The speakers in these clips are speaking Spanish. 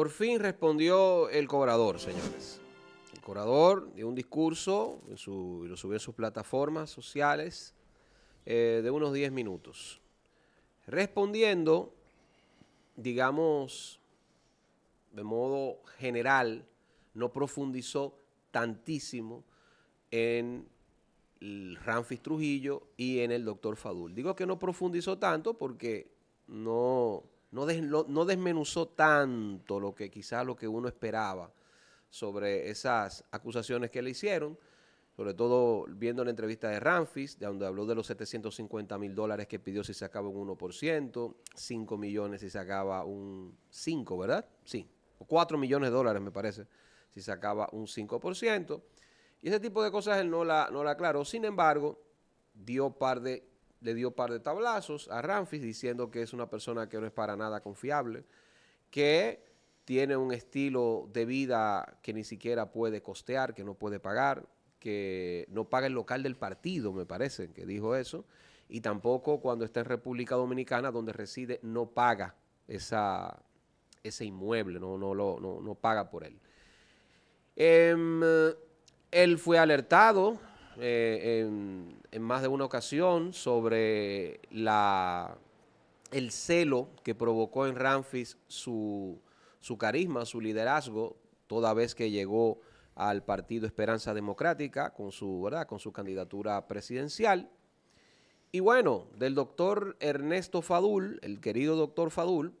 por fin respondió el cobrador, señores. El cobrador dio un discurso, y lo subió en sus plataformas sociales, eh, de unos 10 minutos. Respondiendo, digamos, de modo general, no profundizó tantísimo en Ramfis Trujillo y en el doctor Fadul. Digo que no profundizó tanto porque no no, desmenuzó tanto lo que quizás lo que uno esperaba sobre esas acusaciones que le hicieron, sobre todo viendo la entrevista de Ramfis, de donde habló de los 750 mil dólares que pidió si se acaba un 1%, 5 millones si sacaba un 5, ¿verdad? Sí, 4 millones de dólares me parece, si se sacaba un 5%. Y ese tipo de cosas él no la, no la aclaró. Sin embargo, dio par de le dio par de tablazos a Ramfis diciendo que es una persona que no es para nada confiable, que tiene un estilo de vida que ni siquiera puede costear, que no puede pagar, que no paga el local del partido, me parece, que dijo eso, y tampoco cuando está en República Dominicana, donde reside, no paga esa, ese inmueble, no, no, lo, no, no paga por él. Em, él fue alertado eh, en, más de una ocasión sobre la, el celo que provocó en Ramfis su, carisma, su liderazgo, toda vez que llegó al partido Esperanza Democrática con su, ¿verdad? con su candidatura presidencial. Y bueno, del doctor Ernesto Fadul, el querido doctor Fadul,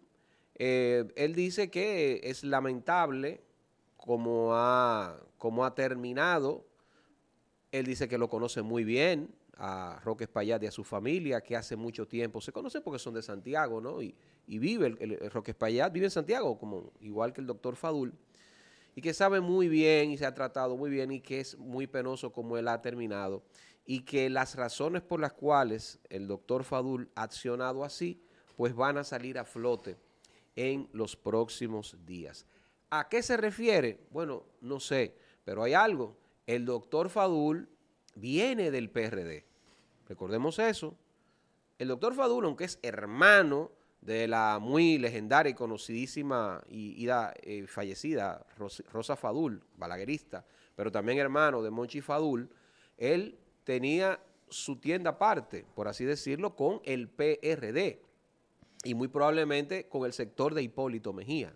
eh, él dice que es lamentable como ha, cómo ha terminado él dice que lo conoce muy bien, a Roque Espaillat y a su familia, que hace mucho tiempo se conoce porque son de Santiago, ¿no? Y, vive, Roque Espaillat vive en Santiago, como, igual que el doctor Fadul, y que sabe muy bien y se ha tratado muy bien y que es muy penoso como él ha terminado, y que las razones por las cuales el doctor Fadul ha accionado así, pues van a salir a flote en los próximos días. ¿A qué se refiere? Bueno, no sé, pero hay algo el doctor Fadul viene del PRD. Recordemos eso. El doctor Fadul, aunque es hermano de la muy legendaria y conocidísima y, eh, fallecida Rosa, Rosa Fadul, balaguerista, pero también hermano de Monchi Fadul, él tenía su tienda aparte, por así decirlo, con el PRD y muy probablemente con el sector de Hipólito Mejía.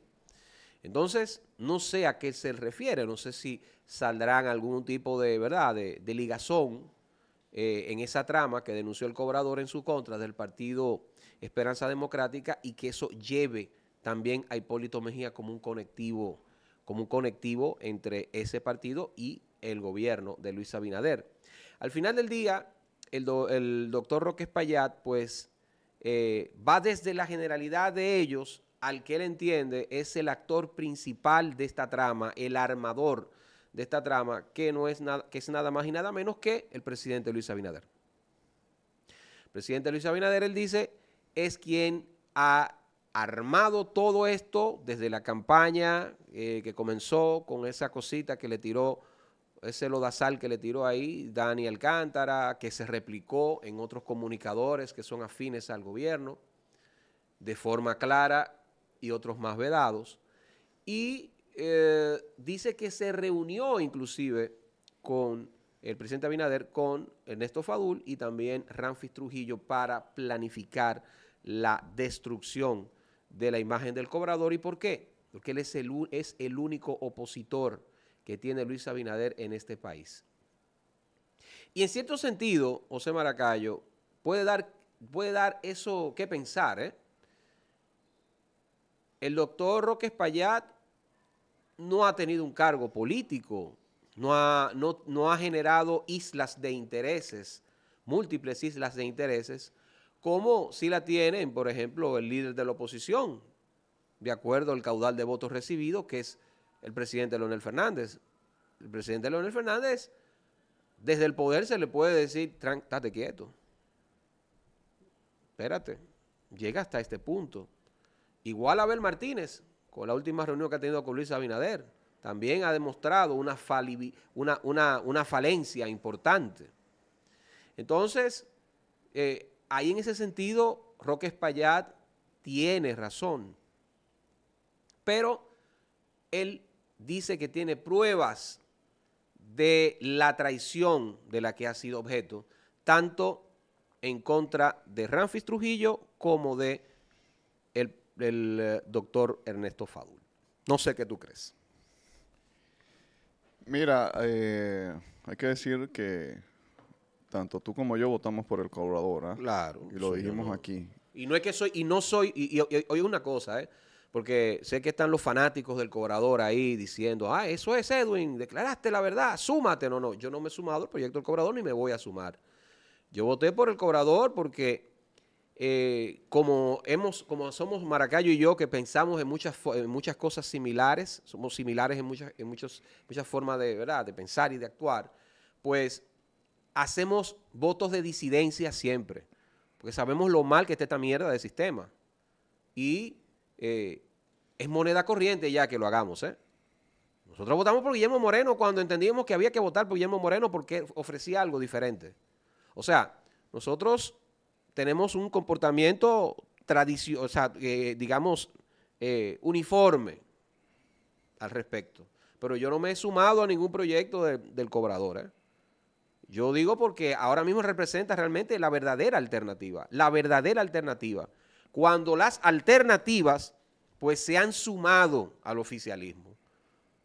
Entonces, no sé a qué se refiere, no sé si saldrán algún tipo de, ¿verdad?, de, ligazón eh, en esa trama que denunció el cobrador en su contra del partido Esperanza Democrática y que eso lleve también a Hipólito Mejía como un conectivo, como un conectivo entre ese partido y el gobierno de Luis Abinader. Al final del día, el, doctor Roque Espaillat, pues, eh, va desde la generalidad de ellos al que él entiende es el actor principal de esta trama, el armador de esta trama, que, no es, nada, que es nada más y nada menos que el presidente Luis Abinader. El presidente Luis Abinader, él dice, es quien ha armado todo esto desde la campaña eh, que comenzó con esa cosita que le tiró, ese lodazal que le tiró ahí Dani Alcántara, que se replicó en otros comunicadores que son afines al gobierno, de forma clara y otros más vedados. Y eh, dice que se reunió inclusive con el presidente Abinader, con Ernesto Fadul y también Ramfis Trujillo para planificar la destrucción de la imagen del cobrador. ¿Y por qué? Porque él es el, es el único opositor que tiene Luis Abinader en este país. Y en cierto sentido, José Maracayo, puede dar, puede dar eso que pensar, ¿eh? el doctor Roque Espaillat no ha tenido un cargo político, no ha, no, ha generado islas de intereses, múltiples islas de intereses, como si la tienen, por ejemplo, el líder de la oposición, de acuerdo al caudal de votos recibido, que es el presidente Leonel Fernández. El presidente Leonel Fernández, desde el poder se le puede decir, estate quieto, espérate, llega hasta este punto. Igual Abel Martínez, con la última reunión que ha tenido con Luis Abinader, también ha demostrado una, una, falencia importante. Entonces, eh, ahí en ese sentido, Roque Espaillat tiene razón. Pero él dice que tiene pruebas de la traición de la que ha sido objeto, tanto en contra de Ramfis Trujillo como de el el eh, doctor Ernesto Fadul. No sé qué tú crees. Mira, eh, hay que decir que tanto tú como yo votamos por el cobrador, ¿ah? Claro. Y lo dijimos aquí. Y no es que soy, y no soy, y, oye una cosa, ¿eh? Porque sé que están los fanáticos del cobrador ahí diciendo, ah, eso es Edwin, declaraste la verdad, súmate. No, no, yo no me he sumado al proyecto del cobrador ni me voy a sumar. Yo voté por el cobrador porque eh, como, hemos, como somos Maracayo y yo, que pensamos en muchas, muchas cosas similares, somos similares en muchas, en muchas formas de, ¿verdad? de pensar y de actuar, pues hacemos votos de disidencia siempre, porque sabemos lo mal que está esta mierda del sistema. Y eh, es moneda corriente ya que lo hagamos. ¿eh? Nosotros votamos por Guillermo Moreno cuando entendíamos que había que votar por Guillermo Moreno porque ofrecía algo diferente. O sea, nosotros tenemos un comportamiento tradicional, o sea, eh, digamos, eh, uniforme al respecto. Pero yo no me he sumado a ningún proyecto del cobrador. ¿eh? Yo digo porque ahora mismo representa realmente la verdadera alternativa, la verdadera alternativa. Cuando las alternativas pues se han sumado al oficialismo.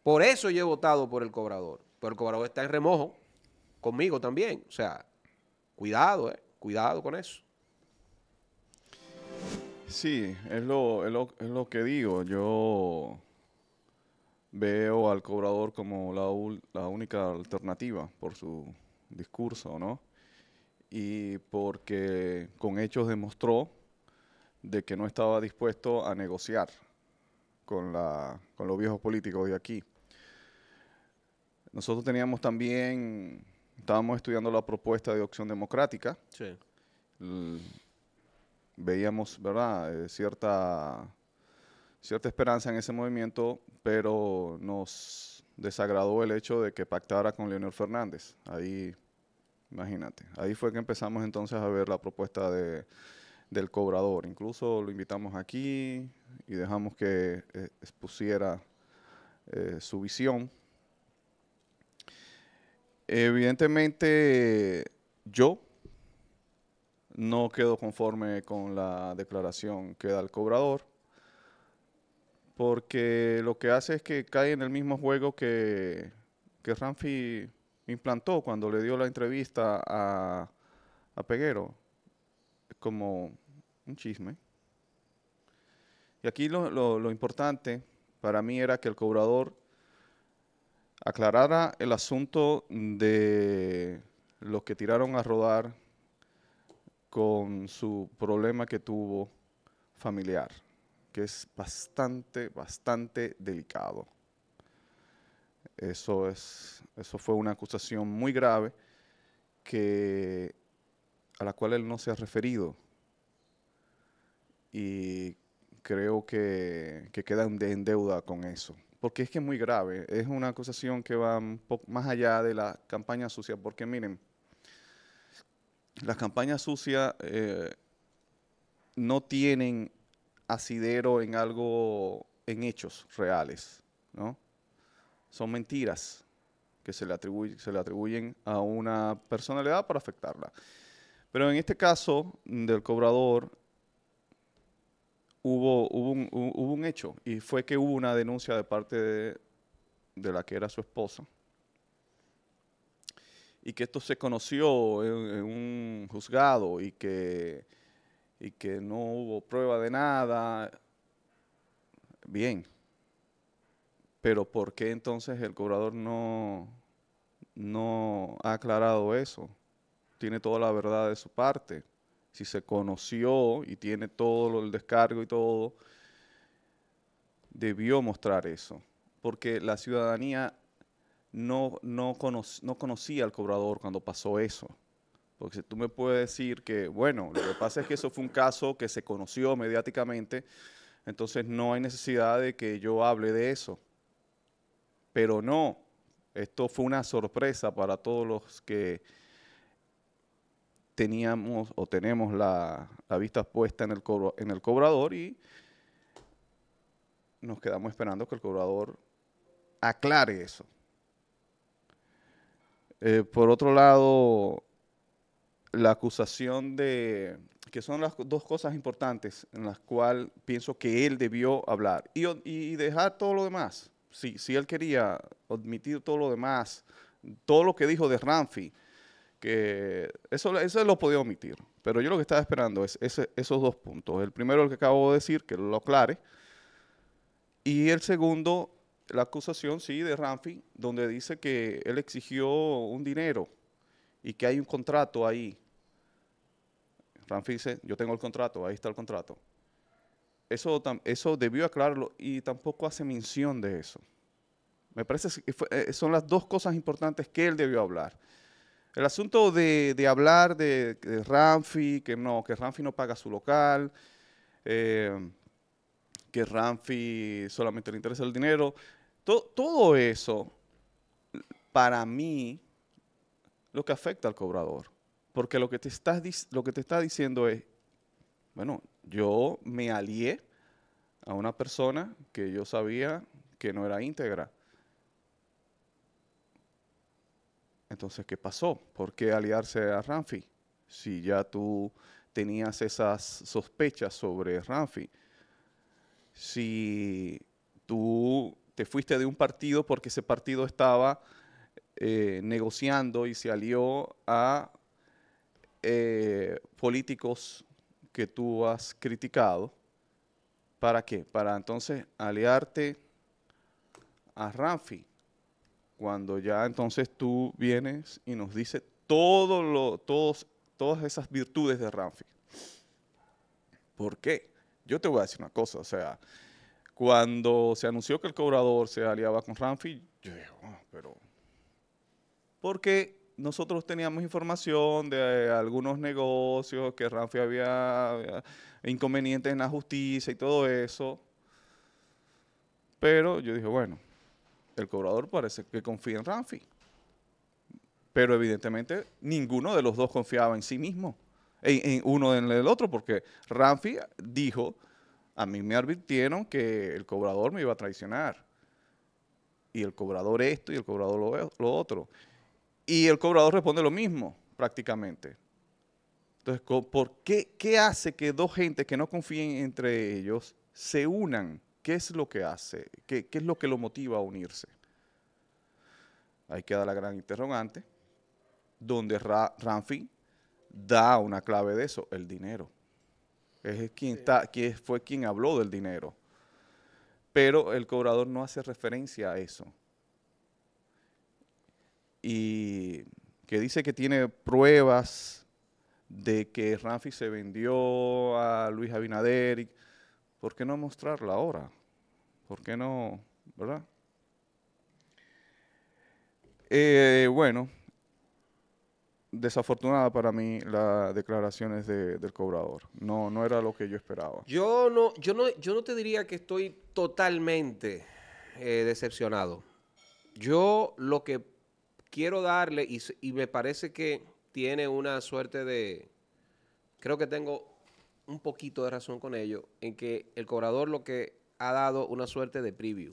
Por eso yo he votado por el cobrador. Pero el cobrador está en remojo conmigo también. O sea, cuidado, cuidado con eso. Sí, es lo, es lo, que digo. Yo veo al cobrador como la, única alternativa por su discurso, ¿no? Y porque con hechos demostró de que no estaba dispuesto a negociar con, con los viejos políticos de aquí. Nosotros teníamos también, estábamos estudiando la propuesta de opción democrática. Sí veíamos, ¿verdad?, eh, cierta, cierta esperanza en ese movimiento, pero nos desagradó el hecho de que pactara con Leonel Fernández. Ahí, imagínate, ahí fue que empezamos entonces a ver la propuesta de, del cobrador. Incluso lo invitamos aquí y dejamos que eh, expusiera eh, su visión. Evidentemente, yo no quedo conforme con la declaración que da el cobrador, porque lo que hace es que cae en el mismo juego que, que Ramfi implantó cuando le dio la entrevista a, Peguero, como un chisme. Y aquí lo, lo importante para mí era que el cobrador aclarara el asunto de los que tiraron a rodar con su problema que tuvo familiar, que es bastante, bastante delicado. Eso, es, eso fue una acusación muy grave que, a la cual él no se ha referido. Y creo que, queda en deuda con eso porque es que es muy grave. Es una acusación que va más allá de la campaña sucia, porque miren, las campañas sucias eh, no tienen asidero en algo, en hechos reales, ¿no? Son mentiras que se le, atribuyen a una personalidad para afectarla. Pero en este caso del cobrador hubo, hubo, un, hecho y fue que hubo una denuncia de parte de la que era su esposa y que esto se conoció en, un juzgado y que, y que no hubo prueba de nada, bien. Pero ¿por qué entonces el cobrador no, no ha aclarado eso? Tiene toda la verdad de su parte. Si se conoció y tiene todo el descargo y todo, debió mostrar eso. Porque la ciudadanía no, no, no conocía al cobrador cuando pasó eso. Porque si tú me puedes decir que, bueno, lo que pasa es que eso fue un caso que se conoció mediáticamente, entonces no hay necesidad de que yo hable de eso. Pero no, esto fue una sorpresa para todos los que teníamos o tenemos la, la vista puesta en el, en el cobrador y nos quedamos esperando que el cobrador aclare eso. Eh, por otro lado, la acusación de, que son las dos cosas importantes en las cuales pienso que él debió hablar y, dejar todo lo demás. Si, si él quería admitir todo lo demás, todo lo que dijo de Ramfi, que eso, eso lo podía omitir. Pero yo lo que estaba esperando es esos dos puntos. El primero, el que acabo de decir, que lo aclare. Y el segundo, la acusación, sí, de Ramfi, donde dice que él exigió un dinero y que hay un contrato ahí. Ramfi dice, yo tengo el contrato, ahí está el contrato. Eso, eso debió aclararlo y tampoco hace mención de eso. Me parece que eh, son las dos cosas importantes que él debió hablar. El asunto de, hablar de, de, Ramfi, que no, que Ramfi no paga su local, eh, que Ramfi solamente le interesa el dinero, todo eso, para mí, lo que afecta al cobrador. Porque lo que te está, lo que te está diciendo es, bueno, yo me alié a una persona que yo sabía que no era íntegra. Entonces, ¿qué pasó? ¿Por qué aliarse a Ramfi? Si ya tú tenías esas sospechas sobre Ramfi. Si tú te fuiste de un partido porque ese partido estaba eh, negociando y se alió a eh, políticos que tú has criticado. ¿Para qué? Para entonces aliarte a Ramfi. Cuando ya entonces tú vienes y nos dices todos, todas esas virtudes de Ramfi. ¿Por qué? Yo te voy a decir una cosa, o sea, cuando se anunció que el cobrador se aliaba con Ramfi, yo dije, oh, pero... Porque nosotros teníamos información de eh, algunos negocios, que Ramfi había, inconvenientes en la justicia y todo eso. Pero yo dije, bueno, el cobrador parece que confía en Ramfi. Pero evidentemente ninguno de los dos confiaba en sí mismo, en, uno en el otro, porque Ramfi dijo a mí me advirtieron que el cobrador me iba a traicionar. Y el cobrador esto y el cobrador lo, otro. Y el cobrador responde lo mismo, prácticamente. Entonces, ¿por qué, qué hace que dos gentes que no confíen entre ellos se unan? ¿Qué es lo que hace? ¿Qué, es lo que lo motiva a unirse? Ahí queda la gran interrogante, donde Ra da una clave de eso, el dinero es quien, fue quien habló del dinero. Pero el cobrador no hace referencia a eso. Y que dice que tiene pruebas de que Ramfi se vendió a Luis Abinader. ¿Por qué no mostrarla ahora? ¿Por qué no? ¿Verdad? Eh, bueno, desafortunada para mí las declaraciones del cobrador. No, no era lo que yo esperaba. Yo no, yo no, yo no te diría que estoy totalmente eh, decepcionado. Yo lo que quiero darle, y, y, me parece que tiene una suerte de, creo que tengo un poquito de razón con ello, en que el cobrador lo que ha dado una suerte de preview,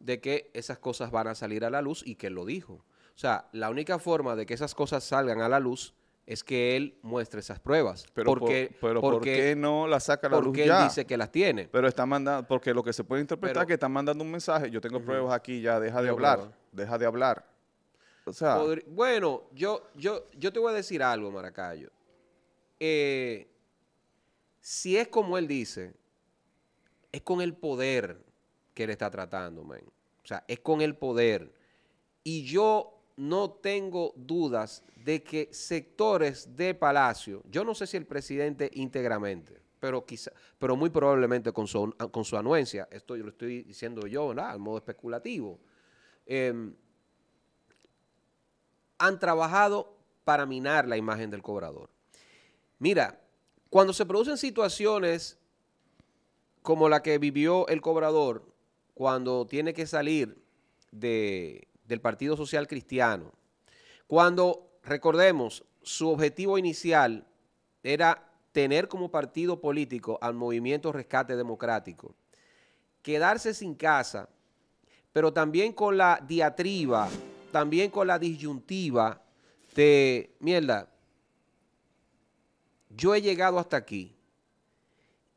de que esas cosas van a salir a la luz y que lo dijo. O sea, la única forma de que esas cosas salgan a la luz es que él muestre esas pruebas. Pero, por, qué no las saca a la luz ya? Porque él dice que las tiene. Pero está mandando, porque lo que se puede interpretar es que está mandando un mensaje, yo tengo pruebas aquí, ya deja de hablar, deja de hablar. O sea, bueno, yo, yo, yo te voy a decir algo, Maracayo. Eh, si es como él dice, es con el poder que él está tratando, man. O sea, es con el poder. Y yo no tengo dudas de que sectores de Palacio, yo no sé si el presidente íntegramente, pero quizá, pero muy probablemente con su, anuencia, esto lo estoy diciendo yo, Al modo especulativo, em, han trabajado para minar la imagen del cobrador. Mira, cuando se producen situaciones como la que vivió el cobrador, cuando tiene que salir de del Partido Social Cristiano, cuando, recordemos, su objetivo inicial era tener como partido político al movimiento Rescate Democrático, quedarse sin casa, pero también con la diatriba, también con la disyuntiva de, mierda, yo he llegado hasta aquí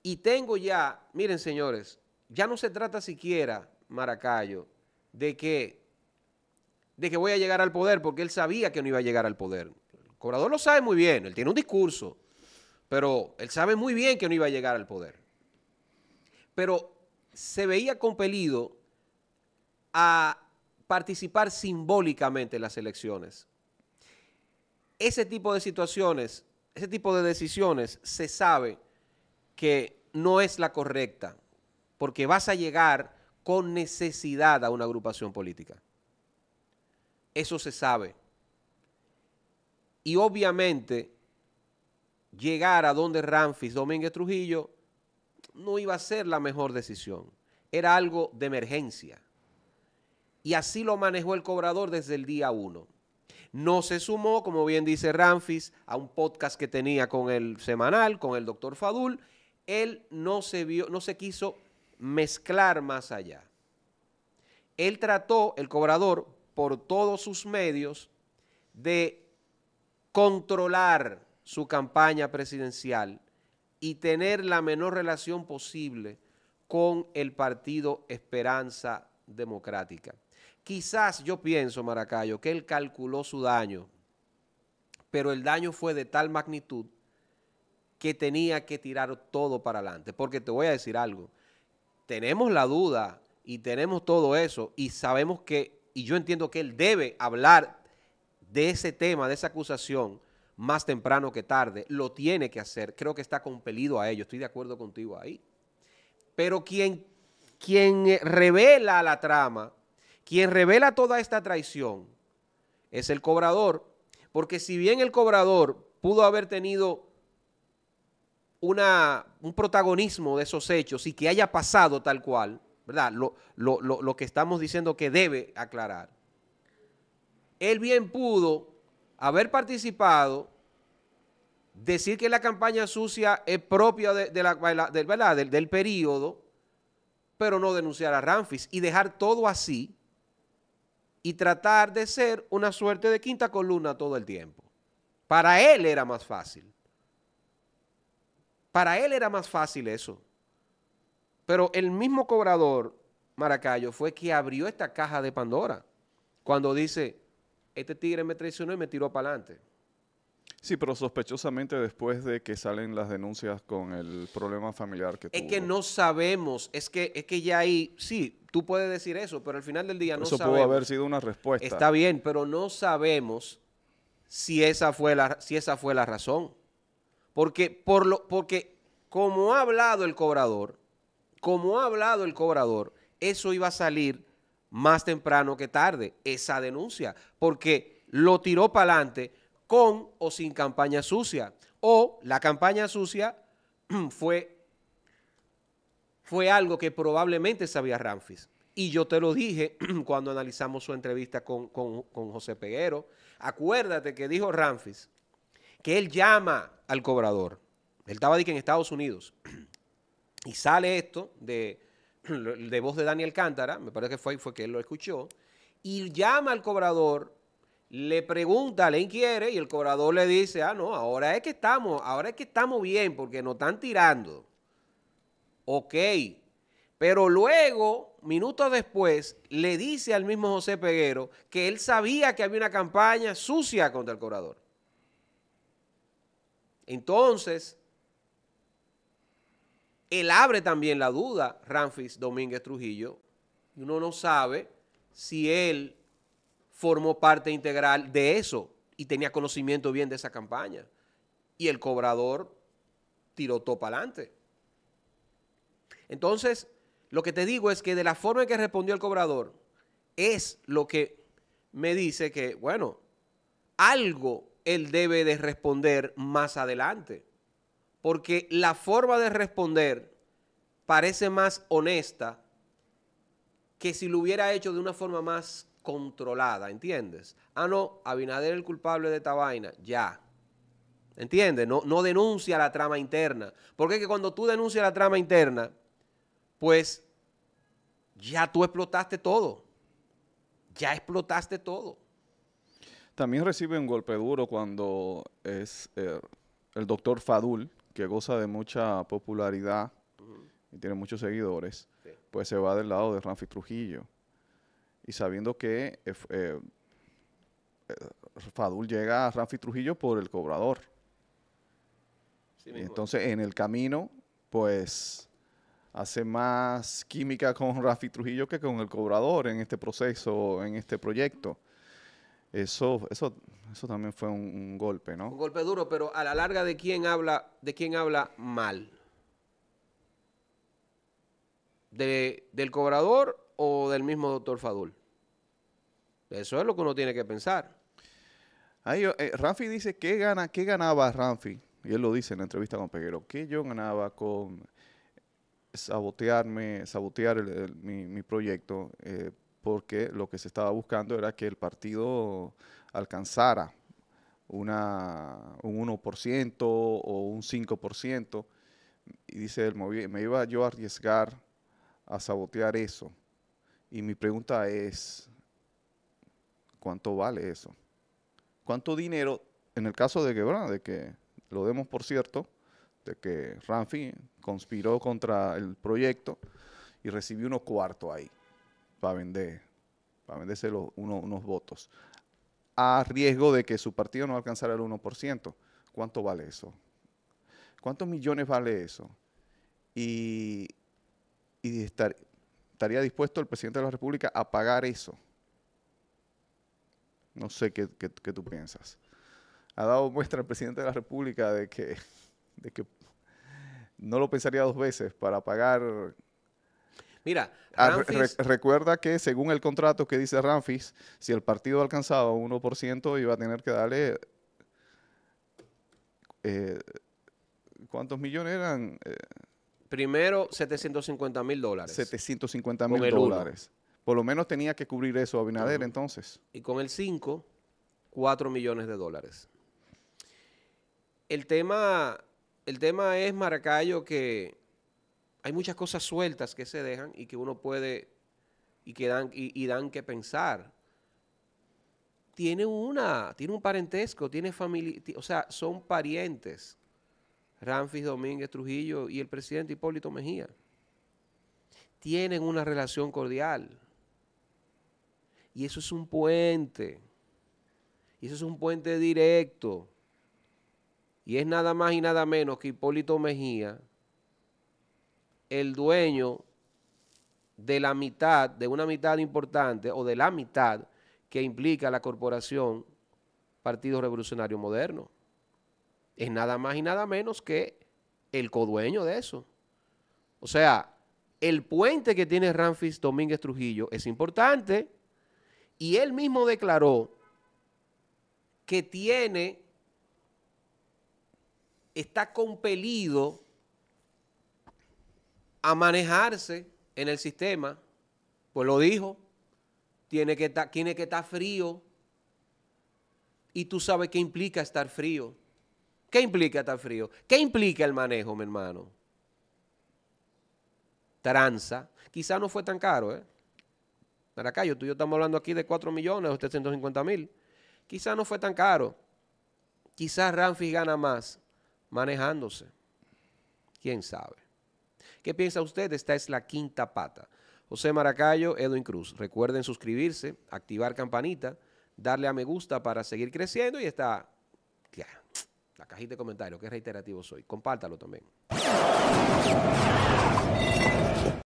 y tengo ya, miren señores, ya no se trata siquiera, Maracayo, de que de que voy a llegar al poder porque él sabía que no iba a llegar al poder. El cobrador lo sabe muy bien, él tiene un discurso, pero él sabe muy bien que no iba a llegar al poder. Pero se veía compelido a participar simbólicamente en las elecciones. Ese tipo de situaciones, ese tipo de decisiones se sabe que no es la correcta, porque vas a llegar con necesidad a una agrupación política. Eso se sabe. Y obviamente, llegar a donde Ramfis Domínguez Trujillo no iba a ser la mejor decisión. Era algo de emergencia. Y así lo manejó el cobrador desde el día uno. No se sumó, como bien dice Ramfis, a un podcast que tenía con el semanal, con el doctor Fadul. Él no se, vio, no se quiso mezclar más allá. Él trató, el cobrador, por todos sus medios de controlar su campaña presidencial y tener la menor relación posible con el partido Esperanza Democrática. Quizás yo pienso, Maracayo, que él calculó su daño, pero el daño fue de tal magnitud que tenía que tirar todo para adelante. Porque te voy a decir algo, tenemos la duda y tenemos todo eso y sabemos que y yo entiendo que él debe hablar de ese tema, de esa acusación, más temprano que tarde. Lo tiene que hacer. Creo que está compelido a ello. Estoy de acuerdo contigo ahí. Pero quien, eh, revela la trama, quien revela toda esta traición, es el cobrador. Porque si bien el cobrador pudo haber tenido una, un protagonismo de esos hechos y que haya pasado tal cual, ¿verdad? Lo, lo, que estamos diciendo que debe aclarar. Él bien pudo haber participado decir que la campaña sucia es propia de, la, Del, del, periodo, pero no denunciar a Ramfis y dejar todo así y tratar de ser una suerte de quinta columna todo el tiempo. Para él era más fácil. Para él era más fácil eso. Pero el mismo cobrador, Maracayo, fue que abrió esta caja de Pandora cuando dice, este tigre me traicionó y me tiró para adelante. Sí, pero sospechosamente después de que salen las denuncias con el problema familiar que tuvo. Es que no sabemos, es que, es que ya ahí, sí, tú puedes decir eso, pero al final del día no sabemos. Eso pudo haber sido una respuesta. Está bien, pero no sabemos si esa fue la, si esa fue la razón. Porque, por lo, porque como ha hablado el cobrador, como ha hablado el cobrador, eso iba a salir más temprano que tarde, esa denuncia, porque lo tiró para adelante con o sin campaña sucia. O la campaña sucia fue, fue algo que probablemente sabía Ramfis. Y yo te lo dije cuando analizamos su entrevista con, con José Peguero. Acuérdate que dijo Ramfis que él llama al cobrador. Él estaba en Estados Unidos. Y sale esto de, de voz de Daniel Cántara, me parece que fue, fue que él lo escuchó, y llama al cobrador, le pregunta, le inquiere, y el cobrador le dice, ah, no, ahora es que estamos, ahora es que estamos bien, porque nos están tirando. Ok, pero luego, minutos después, le dice al mismo José Peguero que él sabía que había una campaña sucia contra el cobrador. Entonces, él abre también la duda, Ramfis Domínguez Trujillo, y uno no sabe si él formó parte integral de eso y tenía conocimiento bien de esa campaña. Y el cobrador tirotó para adelante. Entonces, lo que te digo es que de la forma en que respondió el cobrador, es lo que me dice que, bueno, algo él debe de responder más adelante porque la forma de responder parece más honesta que si lo hubiera hecho de una forma más controlada, ¿entiendes? Ah, no, Abinader es el culpable de esta vaina, ya. ¿Entiendes? No, denuncia la trama interna. Porque es que cuando tú denuncias la trama interna, pues ya tú explotaste todo. Ya explotaste todo. También recibe un golpe duro cuando es eh, el doctor Fadul, que goza de mucha popularidad y tiene muchos seguidores, pues se va del lado de rafi Trujillo. Y sabiendo que eh, eh, eh, Fadul llega a rafi Trujillo por el cobrador. entonces en el camino, pues hace más química con Rafi Trujillo que con el cobrador en este proceso, en este proyecto. Eso, eso, eso también fue un, golpe, ¿no? Un golpe duro, pero a la larga de quién habla, de quién habla mal. ¿De, ¿Del cobrador o del mismo doctor Fadul? Eso es lo que uno tiene que pensar. Ahí, eh, Ramfi dice, ¿qué, gana, ¿qué ganaba Ramfi? Y él lo dice en la entrevista con Peguero, ¿Qué yo ganaba con sabotearme, sabotear mi, proyecto eh, porque lo que se estaba buscando era que el partido alcanzara un 1% o un 5%. Y dice me iba yo a arriesgar a sabotear eso. Y mi pregunta es, ¿cuánto vale eso? ¿Cuánto dinero, en el caso de que, de que lo demos por cierto, de que Ramfi conspiró contra el proyecto y recibió unos cuartos ahí? para vender, para venderse unos votos, a riesgo de que su partido no alcanzara el 1%. ¿Cuánto vale eso? ¿Cuántos millones vale eso? Y, estaría dispuesto el presidente de la República a pagar eso. No sé qué, tú piensas. Ha dado muestra el presidente de la República de que no lo pensaría dos veces para pagar Mira, ah, Ramfis... recuerda que según el contrato que dice Ramfis, si el partido alcanzaba 1%, iba a tener que darle... Eh, ¿Cuántos millones eran? Eh, Primero, 750 mil dólares. 750 mil dólares. Por lo menos tenía que cubrir eso Abinader entonces. Y con el 5, 4 millones de dólares. El tema, el tema es, Maracayo, que hay muchas cosas sueltas que se dejan y que uno puede y que dan y, dan que pensar. Tiene una, tiene un parentesco, tiene familia, o sea, son parientes. Ramfis Domínguez Trujillo y el presidente Hipólito Mejía tienen una relación cordial. Y eso es un puente. Y eso es un puente directo. Y es nada más y nada menos que Hipólito Mejía el dueño de la mitad, de una mitad importante o de la mitad que implica la corporación Partido Revolucionario Moderno. Es nada más y nada menos que el codueño de eso. O sea, el puente que tiene Ramfis Domínguez Trujillo es importante y él mismo declaró que tiene, está compelido a manejarse en el sistema, pues lo dijo, tiene que estar tiene que estar frío. Y tú sabes qué implica estar frío. ¿Qué implica estar frío? ¿Qué implica el manejo, mi hermano? Tranza. Quizá no fue tan caro, ¿eh? Maracayo, tú y yo estamos hablando aquí de 4 millones o 350 mil. Quizá no fue tan caro. Quizás Ramfis gana más manejándose. ¿Quién sabe? ¿Qué piensa usted? Esta es la quinta pata. José Maracayo, Edwin Cruz. Recuerden suscribirse, activar campanita, darle a me gusta para seguir creciendo y está la cajita de comentarios, que reiterativo soy. Compártalo también.